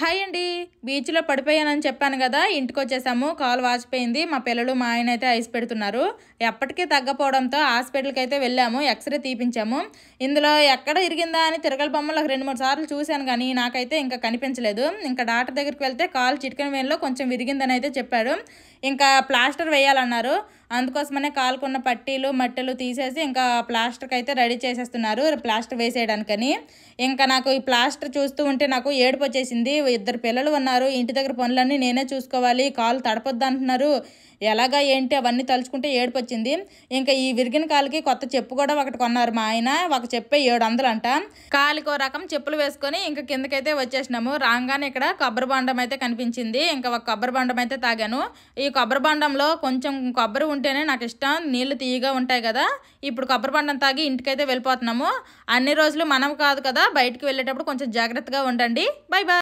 hi అండి బీచ్లో పడిపోయానని చెప్పాను కదా ఇంటికి వచ్చేసాము కాలు వాచిపోయింది మా పిల్లలు మా ఆయన అయితే ఐస్ పెడుతున్నారు ఎప్పటికీ తగ్గపోవడంతో హాస్పిటల్కి అయితే వెళ్ళాము ఎక్స్రే తీపించాము ఇందులో ఎక్కడ ఇరిగిందా అని తిరగల బొమ్మలు రెండు మూడు సార్లు చూశాను కానీ నాకైతే ఇంకా కనిపించలేదు ఇంకా డాక్టర్ దగ్గరికి వెళ్తే కాలు చిటికన వేన్లో కొంచెం విరిగిందని అయితే చెప్పాడు ఇంకా ప్లాస్టర్ వేయాలన్నారు అందుకోసమనే కాలుకున్న పట్టీలు మట్టెలు తీసేసి ఇంకా ప్లాస్టర్కి అయితే రెడీ చేసేస్తున్నారు ప్లాస్టర్ వేసేయడానికని ఇంకా నాకు ఈ ప్లాస్టర్ చూస్తూ ఉంటే నాకు ఏడుపు వచ్చేసింది ఇద్దరు పిల్లలు ఉన్నారు ఇంటి దగ్గర పనులన్నీ నేనే చూసుకోవాలి కాలు తడపొద్దు అంటున్నారు ఎలాగా ఏంటి అవన్నీ తలుచుకుంటే ఏడుపు వచ్చింది ఇంకా ఈ విరిగిన కాలుకి కొత్త చెప్పు కూడా ఒకటి కొన్నారు మా ఆయన ఒక చెప్పే ఏడు వందలు అంట కాలికి రకం చెప్పులు వేసుకొని ఇంకా కిందకైతే వచ్చేసినాము రాగానే ఇక్కడ కొబ్బరి బాండం అయితే కనిపించింది ఇంకా ఒక కొబ్బరి బాండం అయితే తాగాను ఈ కొబ్బరి బాండంలో కొంచెం కొబ్బరి ఉంటేనే నాకు ఇష్టం నీళ్ళు తీయగా ఉంటాయి కదా ఇప్పుడు కొబ్బరి పండం తాగి ఇంటికైతే వెళ్ళిపోతున్నాము అన్ని రోజులు మనం కాదు కదా బయటికి వెళ్ళేటప్పుడు కొంచెం జాగ్రత్తగా ఉండండి బాయ్ బాయ్